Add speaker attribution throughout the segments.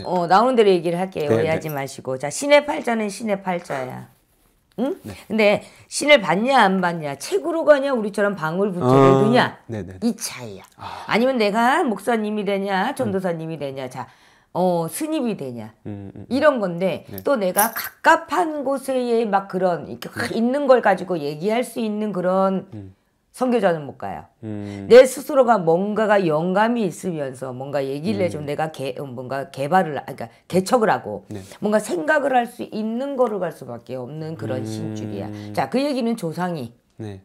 Speaker 1: 네. 어, 나오는 대로 얘기를 할게요. 네, 오해하지 네. 마시고. 자, 신의 팔자는 신의 팔자야. 응? 네. 근데 신을 받냐 안 받냐 책으로 가냐 우리처럼 방울 부채를 아, 두냐
Speaker 2: 네, 네, 이 차이야.
Speaker 1: 아. 니면 내가 목사님이 되냐 전도사님이 음. 되냐 자 어, 스님이 되냐 음, 음, 음. 이런 건데 또 내가 갑갑한 곳에 막 그런 이렇게 확 있는 걸 가지고 얘기할 수 있는 그런 음. 선교자는 못 가요. 음. 내 스스로가 뭔가가 영감이 있으면서 뭔가 얘기를 음. 해주면 내가 개, 음, 뭔가 개발을, 아, 그러니까 개척을 하고 네. 뭔가 생각을 할 수 있는 거를갈 수밖에 없는 그런 음. 신줄이야. 자, 그 얘기는 조상이. 네.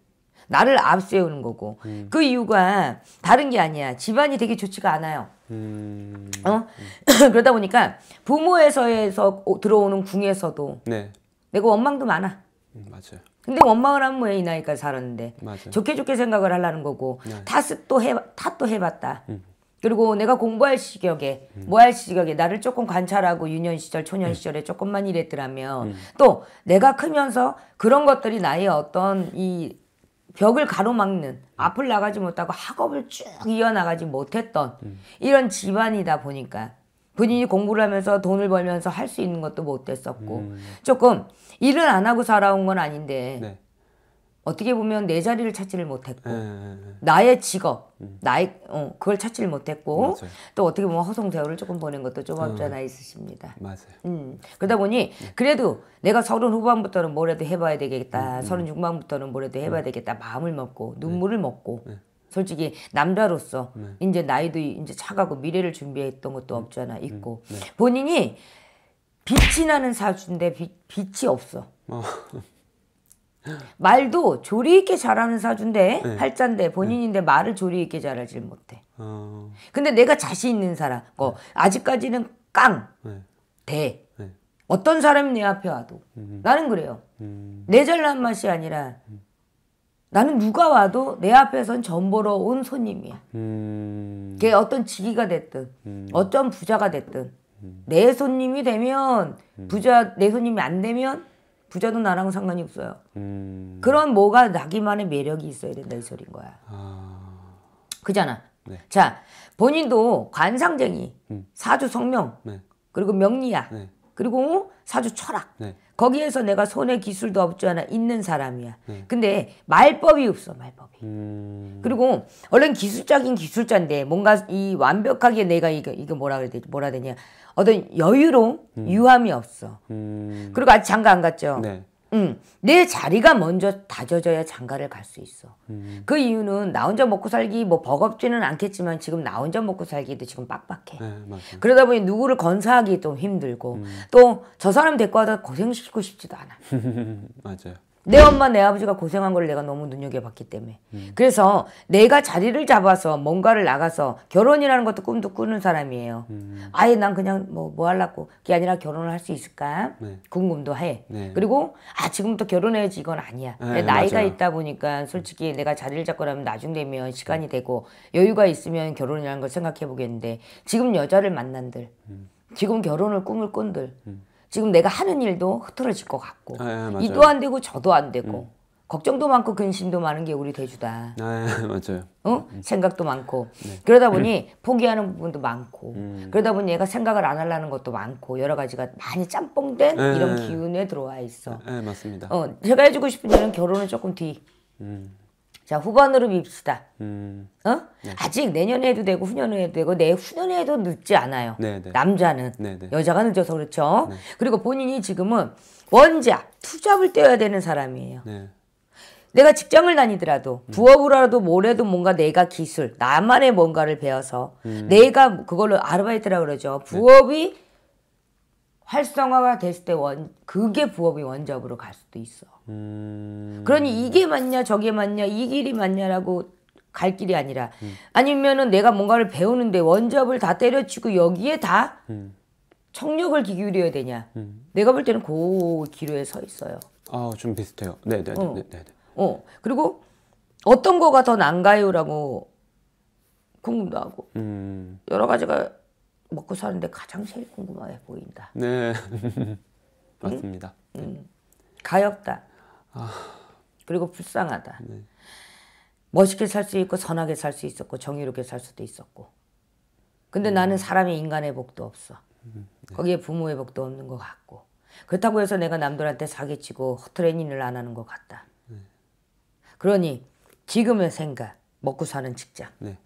Speaker 1: 나를 앞세우는 거고 음. 그 이유가 다른 게 아니야 집안이 되게 좋지가 않아요 음. 어 그러다 보니까 부모에서 들어오는 궁에서도 네. 내가 원망도 많아 맞아요 근데 원망을 하면 왜이나이까 살았는데 맞아요. 좋게 좋게 생각을 하려는 거고 네. 탓도 해 탓도 해봤다. 음. 그리고 내가 공부할 시격에 음. 뭐할 시격에 나를 조금 관찰하고 유년 시절 초년 음. 시절에 조금만 일했더라면 음. 또 내가 크면서 그런 것들이 나의 어떤 이 벽을 가로막는 음. 앞을 나가지 못하고 학업을 쭉 이어나가지 못했던 이런 집안이다 보니까 본인이 공부를 하면서 돈을 벌면서 할 수 있는 것도 못됐었고 음. 조금 일을 안 하고 살아온 건 아닌데 네. 어떻게 보면 내 자리를 찾지를 못했고 네. 네, 네. 나의 직업 음. 나의 어, 그걸 찾지를 못했고 맞아요. 또 어떻게 보면 허송세월을 조금 보낸 것도 좀 어. 없잖아 음. 있으십니다. 맞아요. 음 그러다 보니 네. 그래도 내가 서른 후반부터는 뭐라도 해봐야 되겠다 음, 음. 서른 중반부터는 뭐라도 해봐야 음. 되겠다 마음을 먹고 눈물을 먹고. 솔직히 남자로서 네. 이제 나이도 이제 차가고 미래를 준비했던 것도 음. 없잖아 음. 있고 네. 본인이 빛이 나는 사주인데 빛, 이 없어. 어. 말도 조리 있게 잘하는 사주인데 네. 팔자인데 본인인데 네. 말을 조리 있게 잘하질 못해. 어. 근데 내가 자신 있는 사람, 어, 네. 아직까지는 깡, 네. 대. 네. 어떤 사람이 내 앞에 와도 음. 나는 그래요. 음. 내 잘난 맛이 아니라 음. 나는 누가 와도 내 앞에선 전 보러 온 손님이야. 음... 그게 어떤 직위가 됐든 음... 어떤 부자가 됐든 음... 내 손님이 되면 음. 부자 내 손님이 안 되면 부자도 나랑 상관이 없어요. 음. 그런 뭐가 나기만의 매력이 있어야 된다 이 소린 거야. 아... 그잖아. 네. 자 본인도 관상쟁이 음. 사주 성명 네. 그리고 명리학 네. 그리고 사주 철학 네. 거기에서 내가 손에 기술도 없지 않아 있는 사람이야. 네. 근데 말법이 없어 말법이. 음... 그리고 얼른 기술적인 기술자인데 뭔가 이 완벽하게 내가 이거 이거 뭐라 그래야 되지 뭐라 되냐 어떤 여유로움 음... 유함이 없어. 음... 그리고 아직 장가 안 갔죠. 네. 내 자리가 먼저 다져져야 장가를 갈 수 있어. 음. 그 이유는 나 혼자 먹고 살기 뭐 버겁지는 않겠지만 지금 나 혼자 먹고 살기도 지금 빡빡해. 네, 그러다 보니 누구를 건사하기 좀 힘들고 음. 또저 사람 데리고 하서 고생시키고 싶지도 않아.
Speaker 2: 맞아요.
Speaker 1: 내 엄마 내 아버지가 고생한 걸 내가 너무 눈여겨봤기 때문에 음. 그래서 내가 자리를 잡아서 뭔가를 나가서 결혼이라는 것도 꿈도 꾸는 사람이에요 음. 아예 난 그냥 뭐뭐 할라려고 뭐 그게 아니라 결혼을 할 수 있을까 네. 궁금도 해 네. 그리고 아 지금부터 결혼해야지 이건 아니야 네, 나이가 맞아요. 있다 보니까 솔직히 내가 자리를 잡고 나면 나중 되면 시간이 음. 되고 여유가 있으면 결혼이라는 걸 생각해 보겠는데 지금 여자를 만난들 음. 지금 결혼을 꿈을 꾼들 음. 지금 내가 하는 일도 흐트러질 것 같고 아, 예, 이도 안 되고 저도 안 되고 음. 걱정도 많고 근심도 많은 게 우리 대주다.
Speaker 2: 아, 예, 맞아요.
Speaker 1: 어? 음. 생각도 많고 네. 그러다 보니 음. 포기하는 부분도 많고 음. 그러다 보니 얘가 생각을 안 하려는 것도 많고 여러 가지가 많이 짬뽕된 예, 이런 기운에 들어와 있어.
Speaker 2: 네, 맞습니다. 어,
Speaker 1: 제가 해주고 싶은 일은 결혼은 조금 뒤. 음. 자 후반으로 밉시다. 음. 어? 네. 아직 내년에 해도 되고 후년에 해도 되고 내 후년에 해도 늦지 않아요. 네네. 네. 남자는 네네. 네. 여자가 늦어서 그렇죠. 네. 그리고 본인이 지금은 원자 투잡을 떼어야 되는 사람이에요. 네. 내가 직장을 다니더라도 음. 부업으로라도 뭐래도 뭔가 내가 기술 나만의 뭔가를 배워서 음. 내가 그걸로 아르바이트라 그러죠. 네. 부업이 활성화가 됐을 때 원 그게 부업이 원잡으로 갈 수도 있어. 음... 그러니 이게 맞냐 저게 맞냐 이 길이 맞냐라고 갈 길이 아니라 음. 아니면은 내가 뭔가를 배우는데 원접을 다 때려치고 여기에 다 음. 청력을 기울여야 되냐 음. 내가 볼 때는 그 기로에 서 있어요
Speaker 2: 아좀 비슷해요 네네네 네, 네, 어. 네네
Speaker 1: 네, 어 그리고 어떤 거가 더 난가요라고 궁금도 하고 음. 여러 가지가 먹고 사는데 가장 제일 궁금해 보인다
Speaker 2: 네 맞습니다 음.
Speaker 1: 네. 가엽다 아. 그리고 불쌍하다. 네. 멋있게 살 수 있고 선하게 살 수 있었고 정의롭게 살 수도 있었고. 근데 음. 나는 사람의 인간의 복도 없어. 음. 네. 거기에 부모의 복도 없는 것 같고. 그렇다고 해서 내가 남들한테 사기치고 허트레인을 안 하는 것 같다. 네. 그러니 지금의 생각, 먹고 사는 직장. 네.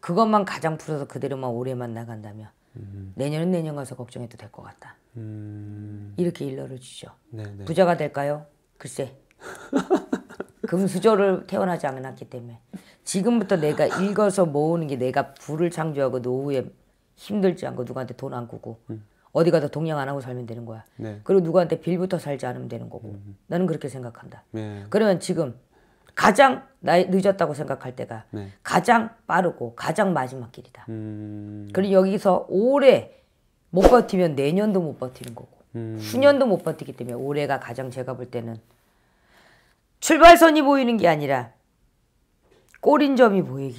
Speaker 1: 그것만 가장 풀어서 그대로만 오래만 나간다면 음. 내년은 내년 가서 걱정해도 될 것 같다. 음. 이렇게 일러를 주죠. 네, 네. 부자가 될까요? 글쎄. 금수저를 태어나지 않았기 때문에 지금부터 내가 읽어서 모으는 게 내가 부를 창조하고 노후에 힘들지 않고 누구한테 돈안 꾸고 음. 어디 가서 동양 안 하고 살면 되는 거야. 네. 그리고 누구한테 빌부터 살지 않으면 되는 거고 음. 나는 그렇게 생각한다. 네. 그러면 지금 가장 나이 늦었다고 생각할 때가 네. 가장 빠르고 가장 마지막 길이다. 음. 그리고 여기서 오래 못 버티면 내년도 못 버티는 거고. 음. 9년도 못 버티기 때문에 올해가 가장 제가 볼 때는 출발선이 보이는 게 아니라 꼬린 점이 보이야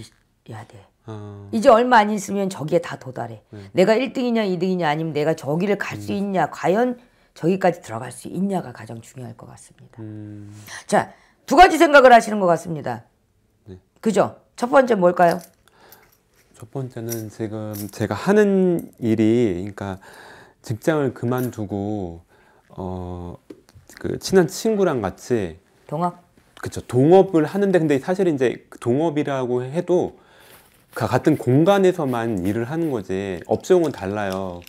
Speaker 1: 돼. 어. 이제 얼마 안 있으면 저기에 다 도달해. 네. 내가 1등이냐 2등이냐 아니면 내가 저기를 갈수 음. 있냐 과연 저기까지 들어갈 수 있냐가 가장 중요할 것 같습니다. 음. 자, 두 가지 생각을 하시는 것 같습니다. 네. 그죠? 첫 번째 뭘까요?
Speaker 2: 첫 번째는 지금 제가 하는 일이 그러니까 직장을 그만두고 어 그 친한 친구랑 같이 동업 그쵸 동업을 하는데 근데 사실 이제 동업이라고 해도 그 같은 공간에서만 일을 하는 거지 업종은 달라요.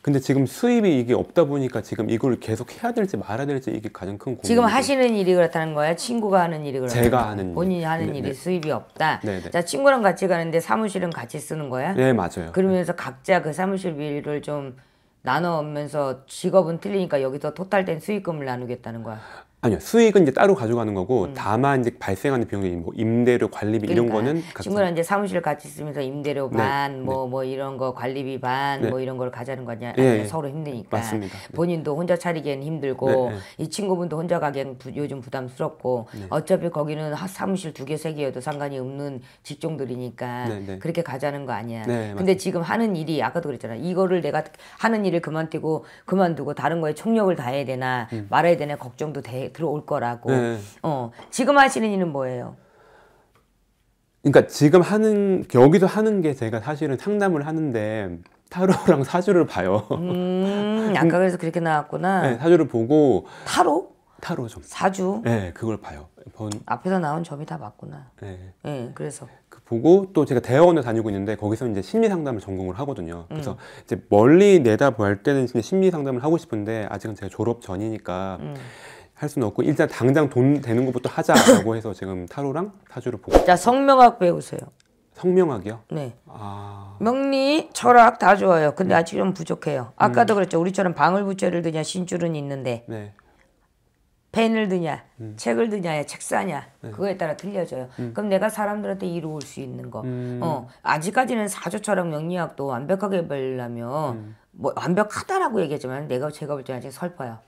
Speaker 2: 근데 지금 수입이 이게 없다 보니까 지금 이걸 계속 해야 될지 말아야 될지 이게 가장 큰 고민. 지금
Speaker 1: 하시는 일이 그렇다는 거예요? 친구가 하는 일이 그렇다는 제가 하는 본인이 하는 네, 네 일이 수입이 없다. 네네. 네. 자 친구랑 같이 가는데 사무실은 같이 쓰는 거야? 네 맞아요. 그러면서 각자 그 사무실 비를 좀 나눠면서 직업은 틀리니까 여기서 토탈된 수익금을 나누겠다는 거야.
Speaker 2: 아니요 수익은 이제 따로 가져가는 거고 음. 다만 이제 발생하는 비용이 뭐 임대료 관리비 그러니까, 이런 거는
Speaker 1: 친구는 이제 사무실 을 같이 있으면서 임대료 반뭐뭐 네. 네. 뭐, 뭐 이런 거 관리비 반뭐 네. 뭐 이런 걸 가자는 거냐 네. 예, 예. 서로 힘드니까 맞습니다. 네. 본인도 혼자 차리기엔 힘들고 네, 이 친구분도 혼자 가기엔 부, 요즘 부담스럽고 어차피 거기는 사무실 두 개 세 개여도 상관이 없는 직종들이니까 그렇게 가자는 거 아니야 근데 지금 하는 일이 아까도 그랬잖아 이거를 내가 하는 일을 그만두고 그만두고 다른 거에 총력을 다해야 되나 음. 말아야 되나 걱정도 돼 들어올 거라고. 네. 어, 지금 하시는 일은 뭐예요?
Speaker 2: 그러니까 지금 하는 여기서 하는 게 제가 사실은 상담을 하는데 타로랑 사주를 봐요. 음,
Speaker 1: 음, 아까 그래서 그렇게 나왔구나. 네,
Speaker 2: 사주를 보고
Speaker 1: 타로? 타로 좀. 사주?
Speaker 2: 네, 그걸 봐요. 번...
Speaker 1: 앞에서 나온 점이 다 맞구나. 네. 네 그래서.
Speaker 2: 그 보고 또 제가 대학원을 다니고 있는데 거기서 이제 심리 상담을 전공을 하거든요. 그래서 음. 이제 멀리 내다볼 때는 심리 상담을 하고 싶은데 아직은 제가 졸업 전이니까 음. 할 수는 없고 일단 당장 돈 되는 것부터 하자라고 해서 지금 타로랑 타주를 보고
Speaker 1: 자 성명학
Speaker 2: 배우세요. 성명학이요? 네. 아...
Speaker 1: 명리, 철학 다 좋아요. 근데 네. 아직 좀 부족해요. 아까도 음. 그랬죠. 우리처럼 방울부채를 드냐 신줄은 있는데 네. 펜을 드냐 음. 책을 드냐야 책 사냐 네. 그거에 따라 틀려져요. 음. 그럼 내가 사람들한테 이루올 어수 있는 거. 음. 어 아직까지는 사조처럼 명리학도 완벽하게 배우려면 음. 뭐 완벽하다라고 얘기하지만 내가 제가 볼 때는 아직 설퍼요.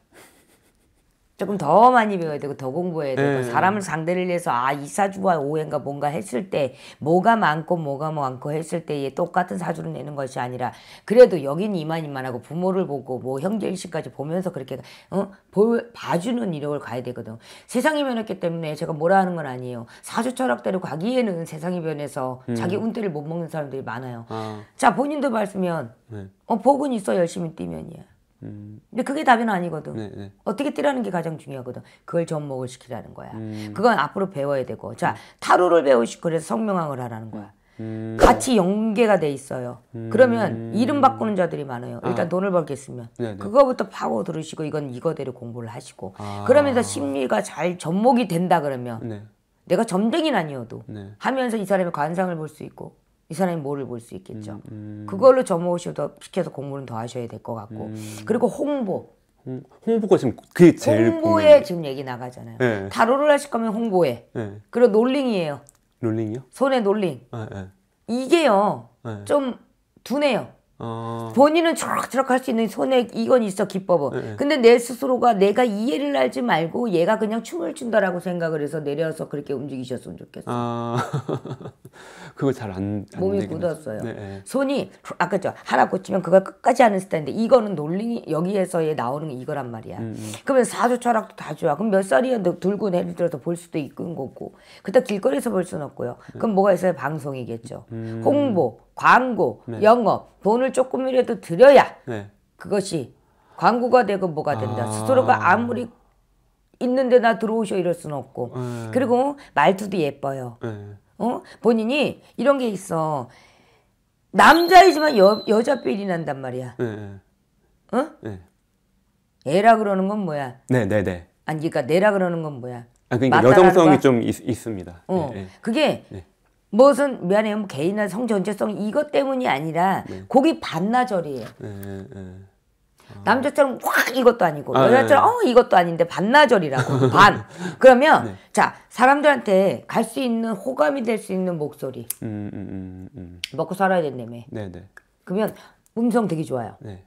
Speaker 1: 조금 더 많이 배워야 되고 더 공부해야 되고 네. 사람을 상대를 위해서 아 이 사주와 오해인가 뭔가 했을 때 뭐가 많고 뭐가 많고 했을 때에 똑같은 사주를 내는 것이 아니라 그래도 여긴 이만 이만하고 부모를 보고 뭐 형제일식까지 보면서 그렇게 어? 보, 봐주는 이력을 가야 되거든 세상이 변했기 때문에 제가 뭐라 하는 건 아니에요 사주 철학대로 가기에는 세상이 변해서 음. 자기 운대를 못 먹는 사람들이 많아요 아. 자 본인도 봤으면 네. 어 복은 있어 열심히 뛰면이야 음. 근데 그게 답은 아니거든. 네, 네. 어떻게 뛰라는 게 가장 중요하거든. 그걸 접목을 시키라는 거야. 음. 그건 앞으로 배워야 되고. 자, 음. 타로를 배우시고 그래서 성명학을 하라는 거야. 음. 음. 같이 연계가 돼 있어요. 음. 그러면 이름 바꾸는 자들이 많아요. 아. 일단 아. 돈을 벌겠으면 네네. 그거부터 파고 들으시고 이건 이거대로 공부를 하시고 아. 그러면서 심리가 잘 접목이 된다 그러면 네. 내가 점쟁이는 아니어도 네. 하면서 이 사람의 관상을 볼 수 있고 이 사람이 뭐를 볼 수 있겠죠. 음, 음. 그걸로 점호시켜서 도시 공부는 더 하셔야 될 것 같고 음. 그리고 홍보.
Speaker 2: 홍, 홍보가 지금 그게 제일 홍보에 보면... 지금
Speaker 1: 얘기 나가잖아요. 네. 예. 타로를 하실 거면 홍보에. 네. 그리고 놀링이에요. 놀링이요? 손에 놀링. 네, 예, 이게요. 좀 두네요. 어... 본인은 초록초록 할수 있는 손에 이건 있어 기법은 네. 근데 내 스스로가 내가 이해를 알지 말고 얘가 그냥 춤을 춘다라고 생각을 해서 내려서 그렇게 움직이셨으면 좋겠어
Speaker 2: 아... 그거 잘안 안 몸이 굳었어요 네, 네.
Speaker 1: 손이 아까 저 하나 고치면 그걸 끝까지 하는 스타일인데 이거는 논리 여기에서의 나오는 이거란 말이야 음, 음. 그러면 사주 철학도 다 좋아 그럼 몇 살이야 들고 예를 들어서 볼 수도 있는 거고 그때 길거리에서 볼 수는 없고요 그럼 음. 뭐가 있어요 방송이겠죠 음. 홍보 광고, 네. 영업, 돈을 조금이라도 드려야 네. 그것이 광고가 되고 뭐가 된다. 아... 스스로가 아무리 있는데 나 들어오셔 이럴 수는 없고. 네. 그리고 말투도 예뻐요. 네. 어? 본인이 이런 게 있어. 남자이지만 여, 여자 삘이 난단 말이야. 네. 어? 네. 애라 그러는 건 뭐야?
Speaker 2: 네, 네, 네.
Speaker 1: 아니 그러니까 내라 그러는 건 뭐야? 아, 그러니까 여성성이 좀
Speaker 2: 있, 습니다 어. 그게
Speaker 1: 무슨 미안해요 뭐 개인의 성 전체성 이것 때문이 아니라 네. 고기 반나절이에요.
Speaker 2: 네, 네.
Speaker 1: 아. 남자처럼 확 이것도 아니고 아, 여자처럼 네. 어 이것도 아닌데 반나절이라고 반. 네. 그러면 자 사람들한테 갈 수 있는 호감이 될 수 있는 목소리. 음 음, 음, 음, 음, 먹고 살아야 된다며. 네네. 네. 그러면 음성 되게 좋아요. 네.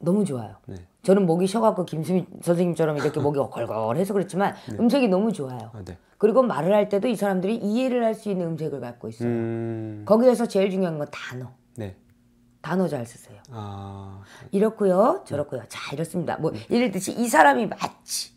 Speaker 1: 너무 좋아요. 네. 저는 목이 쉬어갖고 김수미 선생님처럼 이렇게 목이 걸걸해서 그렇지만 네. 음색이 너무 좋아요. 아, 네. 그리고 말을 할 때도 이 사람들이 이해를 할 수 있는 음색을 갖고 있어요. 음... 거기에서 제일 중요한 건 단어. 네. 단어 잘 쓰세요. 아... 이렇고요, 저렇고요. 자, 이렇습니다. 뭐 네. 예를 들듯이 이 사람이 마치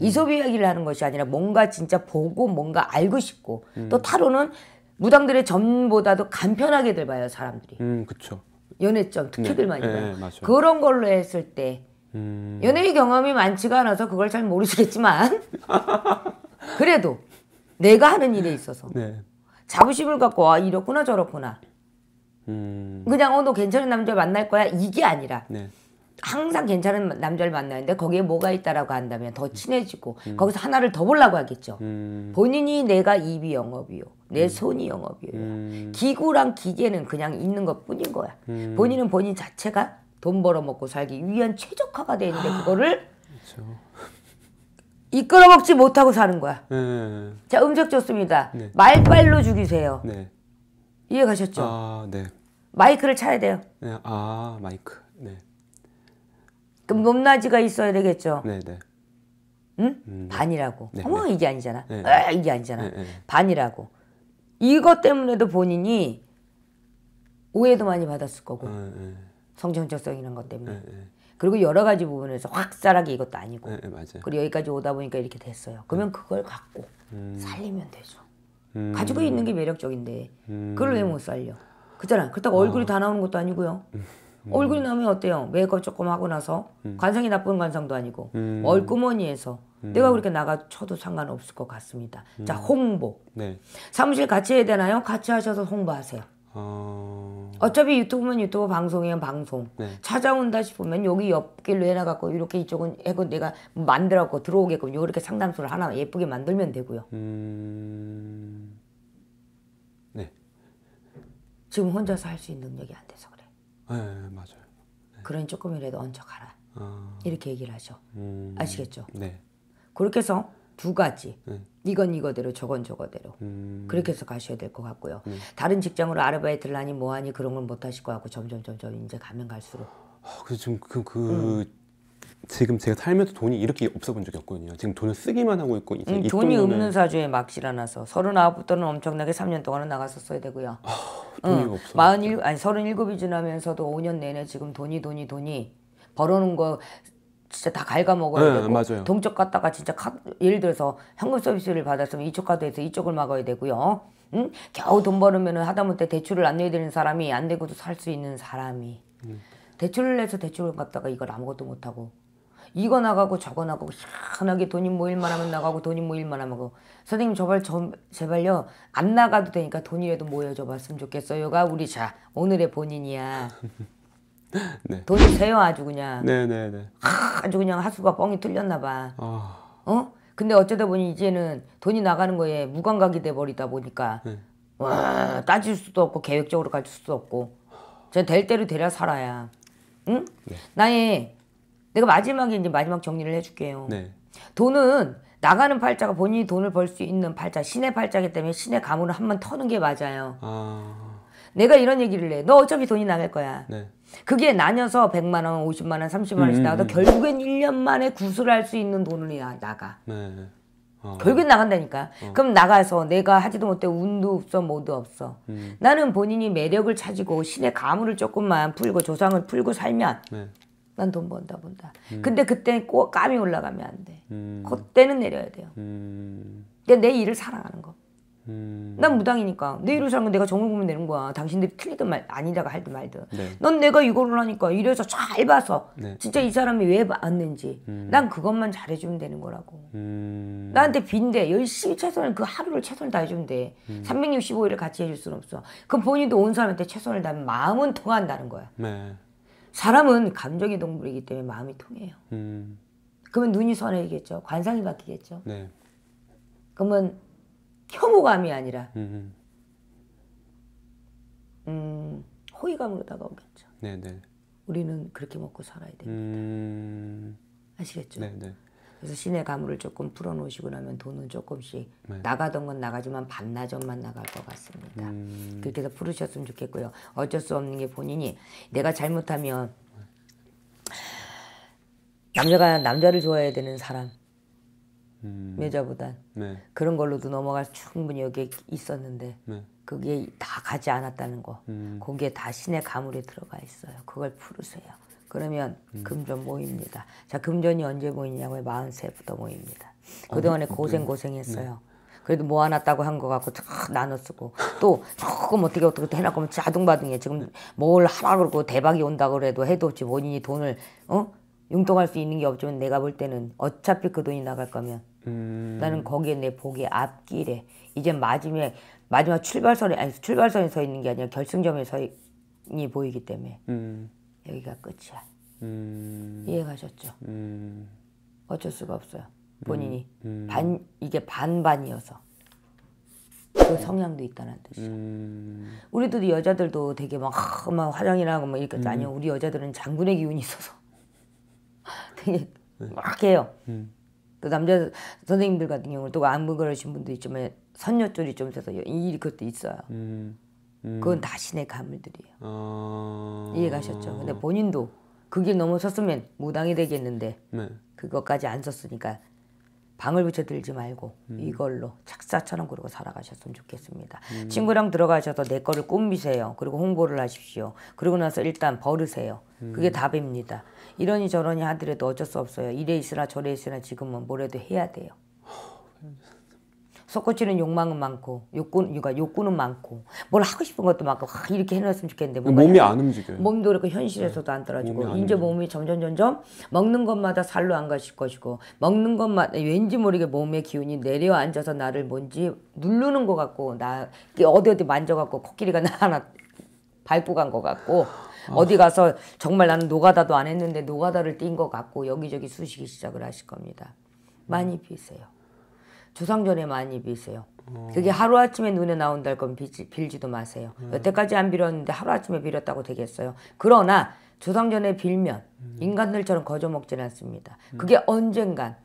Speaker 1: 음. 이소비 이야기를 하는 것이 아니라 뭔가 진짜 보고 뭔가 알고 싶고 음... 또 타로는 무당들의 점보다도 간편하게들 봐요 사람들이.
Speaker 2: 음, 그렇죠.
Speaker 1: 연애점 특기들 네. 많이 봐요.
Speaker 2: 네, 그런
Speaker 1: 걸로 했을 때
Speaker 2: 음... 연애
Speaker 1: 의 경험이 많지가 않아서 그걸 잘 모르시겠지만 그래도 내가 하는 일에 있어서 네. 자부심을 갖고 와 이렇구나 저렇구나
Speaker 2: 음... 그냥
Speaker 1: 어너 괜찮은 남자 만날 거야 이게 아니라 네. 항상 괜찮은 남자를 만나는데 거기에 뭐가 있다라고 한다면 더 친해지고 음. 거기서 하나를 더 보려고 하겠죠 음. 본인이 내가 입이 영업이요 내 음. 손이 영업이에요. 음. 기구랑 기계는 그냥 있는 것 뿐인 거야. 음. 본인은 본인 자체가 돈 벌어 먹고 살기 위한 최적화가 돼 있는데 아, 그거를 그렇죠. 이끌어 먹지 못하고 사는 거야.
Speaker 2: 네, 네, 네.
Speaker 1: 자 음색 좋습니다. 네. 말빨로 죽이세요. 네. 이해가셨죠? 아, 네. 마이크를 차야 돼요.
Speaker 2: 네. 아 마이크. 네.
Speaker 1: 그럼 높낮이가 있어야 되겠죠. 네 네. 응? 음. 반이라고. 네, 어머 네. 이게 아니잖아. 네. 아, 이게 아니잖아. 반이라고. 이것 때문에도 본인이 오해도 많이 받았을 거고 예, 예. 성정적성이라는 것 때문에 예, 그리고 여러 가지 부분에서 확살하게 이것도 아니고 그리고 여기까지 오다 보니까 이렇게 됐어요 그러면 음. 그걸 갖고 음. 살리면 되죠 음. 가지고 있는 게 매력적인데 음. 그걸 왜 못 살려 그잖아 그렇다고 아. 얼굴이 다 나오는 것도 아니고요 음. 음. 얼굴이 나면 어때요? 메이크업 조금 하고 나서 음. 관상이 나쁜 관상도 아니고 음. 얼구머니에서 음. 내가 그렇게 나가쳐도 상관없을 것 같습니다. 자 음. 홍보. 네. 사무실 같이 해야 되나요? 같이 하셔서 홍보하세요. 어... 어차피 유튜브면 유튜브 방송이면 방송 네. 찾아온다 싶으면 여기 옆길로 해놔갖고 이렇게 이쪽은 해고 내가 만들었고 들어오게끔 요렇게 상담소를 하나 예쁘게 만들면 되고요
Speaker 2: 음... 네.
Speaker 1: 지금 혼자서 할 수 있는 능력이 안 돼서 그래 요
Speaker 2: 네, 맞아요.
Speaker 1: 네. 그러니 조금이라도 얹혀가라. 아... 이렇게 얘기를 하죠. 음... 아시겠죠? 네. 그렇게 해서 두 가지. 네. 이건 이거대로 저건 저거대로. 음... 그렇게 해서 가셔야 될 것 같고요. 음... 다른 직장으로 아르바이트를 하니 뭐하니 그런 걸 못 하실 것 같고 점점 점점 이제 가면 갈수록.
Speaker 2: 아, 그 지금 그, 그 음. 지금 제가 살면서 돈이 이렇게 없어 본 적이 없거든요. 지금 돈을 쓰기만 하고 있고 이제 음, 돈이 없는 거는...
Speaker 1: 사주에 막실어나서 서른아홉부터는 엄청나게 3년 동안은 나갔었어야 되고요. 아, 돈이 응. 없어. 41 아니 37이 지나면서도 5년 내내 지금 돈이 돈이 돈이 벌어놓은 거 진짜 다 갉아먹어야 네, 되고 맞아요. 동쪽 갔다가 진짜 카, 예를 들어서 현금 서비스를 받았으면 이쪽 카드에서 이쪽을 막아야 되고요. 응? 겨우 돈 벌으면 하다못해 대출을 안 내야 되는 사람이 안 되고도 살 수 있는 사람이 음. 대출을 내서 대출을 갚다가 이걸 아무것도 못하고 이거 나가고 저거 나가고 희한하게 돈이 모일만 하면 나가고 돈이 모일만 하면 고 선생님 저발 저, 제발요 안 나가도 되니까 돈이라도 모여줘 봤으면 좋겠어요가 우리 자 오늘의 본인이야 네. 돈이 세요 아주 그냥
Speaker 2: 네네네 네, 네.
Speaker 1: 아주 그냥 하수가 뻥이 틀렸나봐 어. 아. 어? 근데 어쩌다 보니 이제는 돈이 나가는 거에 무감각이 돼 버리다 보니까 네. 와 따질 수도 없고 계획적으로 갈 수도 없고 전될 대로 대려 살아야 응? 네. 나의 내가 마지막에 이제 마지막 정리를 해줄게요. 네. 돈은 나가는 팔자가 본인이 돈을 벌 수 있는 팔자, 신의 팔자기 때문에 신의 가문을 한 번 터는 게 맞아요. 아... 내가 이런 얘기를 해. 너 어차피 돈이 나갈 거야. 네. 그게 나뉘어서 100만 원, 50만 원, 30만 원씩 음, 음, 나가도 음. 결국엔 1년 만에 구슬할수 있는 돈이 나가. 네. 어... 결국엔 나간다니까. 어... 그럼 나가서 내가 하지도 못해 운도 없어, 뭐도 없어. 음... 나는 본인이 매력을 찾고 신의 가문을 조금만 풀고 조상을 풀고 살면 네. 난돈 번다 본다 음. 근데 그때꼭 깜이 올라가면 안 돼. 음. 그때는 내려야 돼요. 음. 그러내 그러니까 일을 사랑하는 거.
Speaker 2: 음. 난
Speaker 1: 무당이니까 내 일을 사는 건 내가 정을 보면 되는 거야. 당신들이 틀리든 말아니다가할든 말든. 네. 넌 내가 이거를 하니까 이래서 잘 봐서 네. 진짜 이 사람이 왜 왔는지 음. 난 그것만 잘해주면 되는 거라고. 음. 나한테 빈데 열심히 최선을 그 하루를 최선을 다해주면 돼. 365일을 같이 해줄 수는 없어. 그럼 본인도 온 사람한테 최선을 다하면 마음은 통한다는 거야. 네. 사람은 감정의 동물이기 때문에 마음이 통해요. 음. 그러면 눈이 선해지겠죠. 관상이 바뀌겠죠. 네. 그러면 혐오감이 아니라 음. 음. 음 호의감으로 다가오겠죠. 네네. 네. 우리는 그렇게 먹고 살아야 됩니다. 음. 아시겠죠? 네네. 네. 그래서 시내 가물을 조금 풀어놓으시고 나면 돈은 조금씩 네. 나가던 건 나가지만 반나절만 나갈 것 같습니다. 음... 그렇게 해서 풀으셨으면 좋겠고요. 어쩔 수 없는 게 본인이 내가 잘못하면 남자가 남자를 좋아해야 되는 사람 음... 여자보단 네. 그런 걸로도 넘어갈 충분히 여기 있었는데 네. 그게 다 가지 않았다는 거 음... 거기에 다 신의 가물에 들어가 있어요. 그걸 풀으세요. 그러면 음. 금전 모입니다. 자, 금전이 언제 모이냐고요? 43부터 모입니다. 아, 그동안에 네. 고생 고생했어요. 네. 그래도 모아놨다고 한 거 갖고 나눠 쓰고 또 조금 어떻게 어떻게 해놨고 하면 자둥바둥해 지금 뭘 하라 그러고 대박이 온다고 그래도 해도 없지 본인이 돈을 어 융통할 수 있는 게 없지만 내가 볼 때는 어차피 그 돈이 나갈 거면 음... 나는 거기에 내 복의 앞길에 이제 마지막에 마지막 출발선에 아니 출발선에 서 있는 게 아니라 결승점에 서 있니 보이기 때문에 음... 여기가 끝이야. 음... 이해가셨죠? 음... 어쩔 수가 없어요. 본인이 음. 음. 반 이게 반반이어서 그 성향도 있다는 뜻이야. 음. 우리도 여자들도 되게 막, 하, 막 화장이라고 막 이렇게 아니요 우리 여자들은 장군의 기운이 있어서 되게 네. 막 해요. 그 남자 선생님들 같은 경우는 또안부 그러신 분도 있지만 선녀쪽이좀 있어서 이 그것도 있어요. 그건 음. 다 신의 가물들이에요.
Speaker 2: 어... 이해가셨죠? 근데
Speaker 1: 본인도 그길 넘어섰으면 무당이 되겠는데 네. 그것까지 안 썼으니까 방을 붙여들지 말고 음. 이걸로 착사처럼 그러고 살아가셨으면 좋겠습니다. 음. 친구랑 들어가셔서 내 거를 꾸미세요. 그리고 홍보를 하십시오. 그리고 나서 일단 버르세요. 음. 그게 답입니다. 이러니 저러니 하더라도 어쩔 수 없어요. 이래 있으나 저래 있으나 지금은 뭐래도 해야 돼요. 솟구치는 욕망은 많고 욕구 그러 그러니까 욕구는 많고 뭘 하고 싶은 것도 많고 와, 이렇게 해놨으면 좋겠는데 몸이 안 움직여요. 몸도 그렇고 현실에서도 네. 안 떨어지고 몸이 안 이제 몸이 점점 점점 먹는 것마다 살로 안 가실 것이고 먹는 것마다 왠지 모르게 몸의 기운이 내려앉아서 나를 뭔지 누르는 것 같고 나 어디 어디 만져갖고 코끼리가 나 하나 밟고 간 것 같고 아. 어디 가서 정말 나는 노가다도 안 했는데 노가다를 띈것 같고 여기저기 수시기 시작을 하실 겁니다. 많이 비세요. 음. 조상전에 많이 비세요. 어. 그게 하루아침에 눈에 나온다건 빌지, 빌지도 마세요. 음. 여태까지 안 빌었는데 하루아침에 빌었다고 되겠어요. 그러나 조상전에 빌면 음. 인간들처럼 거저먹진 않습니다. 음. 그게 언젠간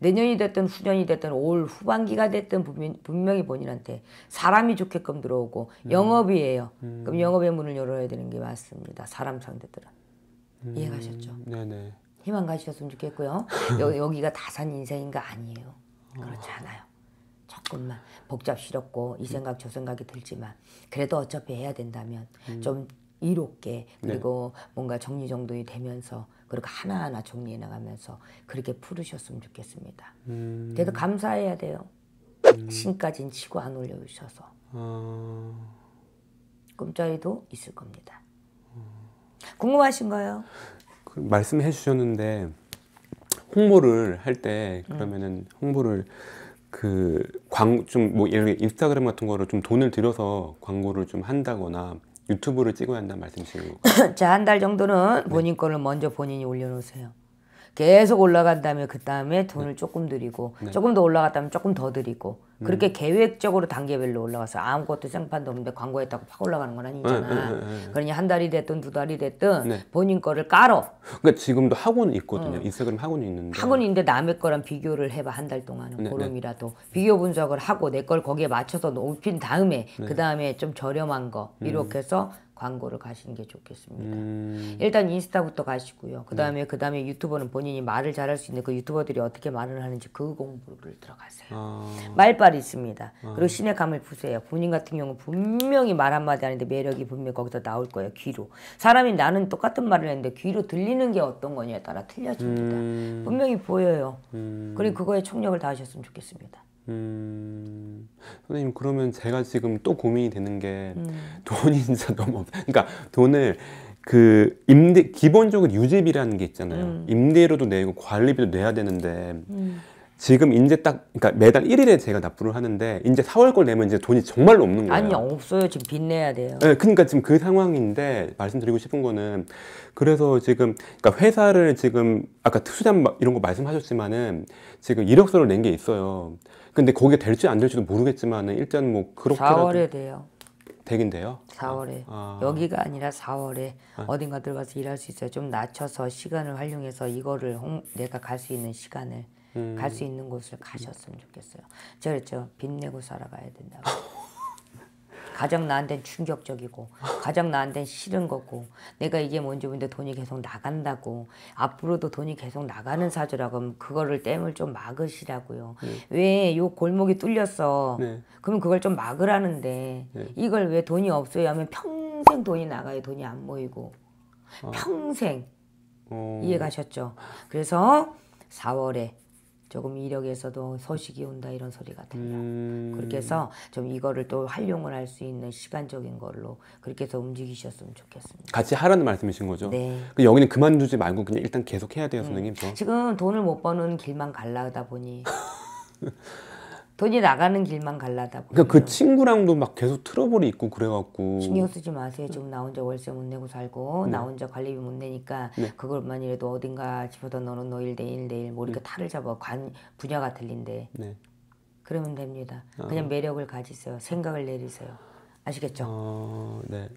Speaker 1: 내년이 됐든 후년이 됐든 올 후반기가 됐든 분명, 히 본인한테 사람이 좋게끔 들어오고 음. 영업이에요. 그럼 영업의 문을 열어야 되는 게 맞습니다. 사람 상대들은.
Speaker 2: 이해가셨죠? 네네.
Speaker 1: 희망 가셨으면 좋겠고요. 여, 여기가 다산 인생인 가 아니에요. 그렇지 아. 않아요. 조금만 복잡스럽고 이 생각 저 생각이 들지만 그래도 어차피 해야 된다면 음. 좀 이롭게 네. 그리고 네. 뭔가 정리정돈이 되면서 그리고 하나하나 정리해 나가면서 그렇게 풀으셨으면 좋겠습니다. 음. 그래도 감사해야 돼요. 음. 신까진 치고 안 올려주셔서. 어... 아. 꿈자리도 있을 겁니다. 음. 궁금하신가요?
Speaker 2: 그 말씀해 주셨는데 홍보를 할때 음. 그러면은 홍보를 그광 좀뭐 예를 들어 인스타그램 같은 거를 좀 돈을 들여서 광고를 좀 한다거나 유튜브를 찍어야 한다는 말씀이시는
Speaker 1: 거 자한 달 정도는 네. 본인 거를 먼저 본인이 올려놓으세요. 계속 올라간다음에그 다음에 돈을 네. 조금 드리고 네. 조금 더 올라갔다면 조금 더 드리고 그렇게 음. 계획적으로 단계별로 올라가서 아무것도 생판도 없는데 광고했다고 팍 올라가는 건 아니잖아. 네, 네, 네, 네, 네. 그러니 한 달이 됐든 두 달이 됐든 네. 본인 거를 깔어.
Speaker 2: 그러니까 지금도 학원은 있거든요. 응. 어. 인스타그램 하고는 있는데. 학원는
Speaker 1: 있는데 남의 거랑 비교를 해봐 한 달 동안은 보름이라도 비교 분석을 하고 내 걸 거기에 맞춰서 높인 다음에 그 다음에 좀 저렴한 거 음. 이렇게 해서 광고를 가시는 게 좋겠습니다. 음. 일단 인스타부터 가시고요. 그 네. 다음에 네. 그 다음에 유튜버는 본인이 말을 잘할 수 있는 그 유튜버들이 어떻게 말을 하는지 그 공부를 들어가세요. 아. 말빨이 있습니다. 아. 그리고 신의 감을 부세요. 본인 같은 경우는 분명히 말 한마디 하는데 매력이 분명히 거기서 나올 거예요. 귀로. 사람이 나는 똑같은 말을 했는데 귀로 들리는 게 어떤 거냐에 따라 틀려집니다. 음. 분명히 보여요. 음. 그리고 그거에 총력을 다하셨으면 좋겠습니다.
Speaker 2: 음, 선생님 그러면 제가 지금 또 고민이 되는 게 음. 돈이 진짜 너무 없. 그러니까 돈을 그 임대 기본적으로 유지비라는 게 있잖아요. 음. 임대료도 내고 관리비도 내야 되는데 음. 지금 이제 딱 그러니까 매달 1일에 제가 납부를 하는데 이제 4월 걸 내면 이제 돈이 정말로 없는 거예요. 아니
Speaker 1: 없어요. 지금 빚 내야 돼요.
Speaker 2: 네, 그러니까 지금 그 상황인데 말씀드리고 싶은 거는 그래서 지금 그러니까 회사를 지금 아까 특수장 이런 거 말씀하셨지만은 지금 이력서를 낸 게 있어요. 근데 거기에 될지 안 될지도 모르겠지만은 일단 뭐 그렇게라도 4월에 돼요. 되긴 돼요?
Speaker 1: 4월에. 아. 여기가 아니라 4월에 아. 어딘가 들어가서 일할 수 있어요. 좀 낮춰서 시간을 활용해서 이거를 홍, 내가 갈 수 있는 시간을. 음. 갈수 있는 곳을 가셨으면 좋겠어요. 제랬죠 빚내고 살아가야 된다고. 가장 나한테는 충격적이고 가장 나한테는 싫은 거고 내가 이게 뭔지 모르는데 돈이 계속 나간다고 앞으로도 돈이 계속 나가는 사주라고 하면 그거를 땜을 좀 막으시라고요 네. 예. 왜요 골목이 뚫렸어 네. 그럼 그걸 좀 막으라는데 네. 이걸 왜 돈이 없어야 하면 평생 돈이 나가요 돈이 안 모이고 아. 평생 어. 이해 가셨죠 그래서 4월에 조금 이력에서도 소식이 온다 이런 소리 가아요 음... 그렇게 해서 좀 이거를 또 활용을 할 수 있는 시간적인 걸로 그렇게 해서 움직이셨으면 좋겠습니다.
Speaker 2: 같이 하라는 말씀이신 거죠? 네. 그 여기는 그만두지 말고 그냥 일단 계속 해야 돼요, 음. 선생님. 음.
Speaker 1: 지금 돈을 못 버는 길만 갈라다 보니 돈이 나가는 길만 갈라다 보니까
Speaker 2: 그러니까 그 친구랑도 막 계속 트러블이 있고 그래갖고 신경
Speaker 1: 쓰지 마세요 지금 나 혼자 월세 못 내고 살고 네. 나 혼자 관리비 못 내니까 네. 그것만이라도 어딘가 집어다 넣는 노일 내일 내일 모르니까 네. 탈을 잡아 관 분야가 틀린데 네. 그러면 됩니다 아. 그냥 매력을 가지세요 생각을 내리세요 아시겠죠? 어, 네.